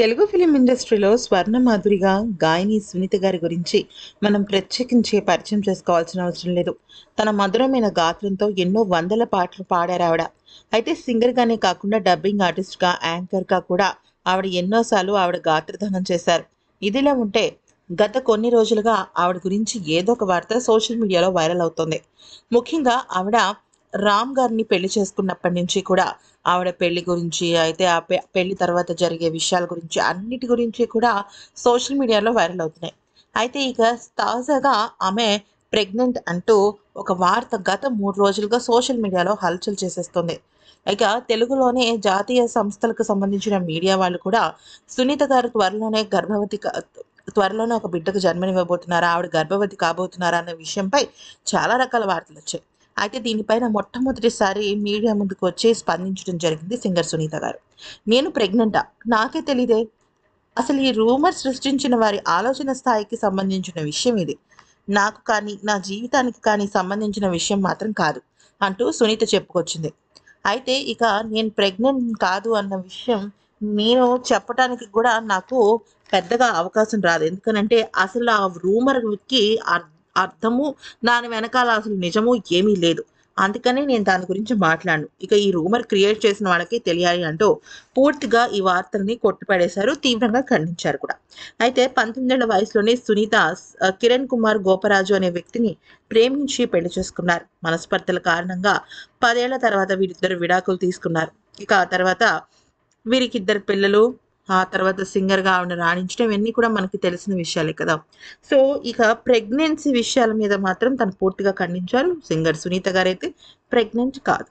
Telugu film ఇండస్ట్రీలో స్వర్ణ మాధురిగా గాయని సునీత గారి గురించి మనం ప్రత్యేకించి పరిచయం చేసుకోవాల్సిన అవసరం లేదు తన మధురమైన గాత్రంతో ఎన్నో వందల పాటలు పాడారావిడ అయితే సింగర్గానే కాకుండా డబ్బింగ్ ఆర్టిస్ట్గా యాంకర్గా కూడా ఆవిడ ఎన్నోసార్లు ఆవిడ గాత్రధనం చేశారు ఇదిలా ఉంటే గత కొన్ని రోజులుగా ఆవిడ గురించి ఏదో ఒక వార్త సోషల్ మీడియాలో వైరల్ అవుతుంది ముఖ్యంగా ఆవిడ రామ్ గారిని పెళ్లి చేసుకున్నప్పటి నుంచి కూడా ఆవిడ పెళ్లి గురించి అయితే ఆ పెళ్లి తర్వాత జరిగే విషయాల గురించి అన్నిటి గురించి కూడా సోషల్ మీడియాలో వైరల్ అవుతున్నాయి అయితే ఇక తాజాగా ఆమె ప్రెగ్నెంట్ అంటూ ఒక వార్త గత మూడు రోజులుగా సోషల్ మీడియాలో హల్చల్ చేసేస్తుంది ఇక తెలుగులోనే జాతీయ సంస్థలకు సంబంధించిన మీడియా వాళ్ళు కూడా సునీత గారు త్వరలోనే గర్భవతి త్వరలోనే ఒక బిడ్డకు జన్మనివ్వబోతున్నారా ఆవిడ గర్భవతి కాబోతున్నారా అనే విషయంపై చాలా రకాల వార్తలు వచ్చాయి అయితే దీనిపైన మొట్టమొదటిసారి మీడియా ముందుకు వచ్చి స్పందించడం జరిగింది సింగర్ సునీత గారు నేను ప్రెగ్నెంటా నాకే తెలియదే అసలు ఈ రూమర్ సృష్టించిన వారి ఆలోచన స్థాయికి సంబంధించిన విషయం ఇది నాకు కానీ నా జీవితానికి కానీ సంబంధించిన విషయం మాత్రం కాదు అంటూ సునీత చెప్పుకొచ్చింది అయితే ఇక నేను ప్రెగ్నెంట్ కాదు అన్న విషయం నేను చెప్పడానికి కూడా నాకు పెద్దగా అవకాశం రాదు ఎందుకనంటే అసలు ఆ రూమర్కి అర్థం అర్థము దాని వెనకాల అసలు నిజము ఏమీ లేదు అందుకనే నేను దాని గురించి మాట్లాడు ఇక ఈ రూమర్ క్రియేట్ చేసిన వాళ్ళకి తెలియాలి అంటూ పూర్తిగా ఈ వార్తల్ని కొట్టిపడేశారు తీవ్రంగా ఖండించారు కూడా అయితే పంతొమ్మిదేళ్ల వయసులోనే సునీత కిరణ్ కుమార్ గోపరాజు అనే వ్యక్తిని ప్రేమించి పెళ్లి చేసుకున్నారు మనస్పర్ధల కారణంగా పదేళ్ల తర్వాత వీరిద్దరు విడాకులు తీసుకున్నారు ఇక ఆ తర్వాత వీరికిద్దరు పిల్లలు ఆ తర్వాత సింగర్గా ఆవిడ రాణించడం ఇవన్నీ కూడా మనకి తెలిసిన విషయాలే కదా సో ఇక ప్రెగ్నెన్సీ విషయాల మీద మాత్రం తను పూర్తిగా ఖండించారు సింగర్ సునీత గారైతే ప్రెగ్నెంట్ కాదు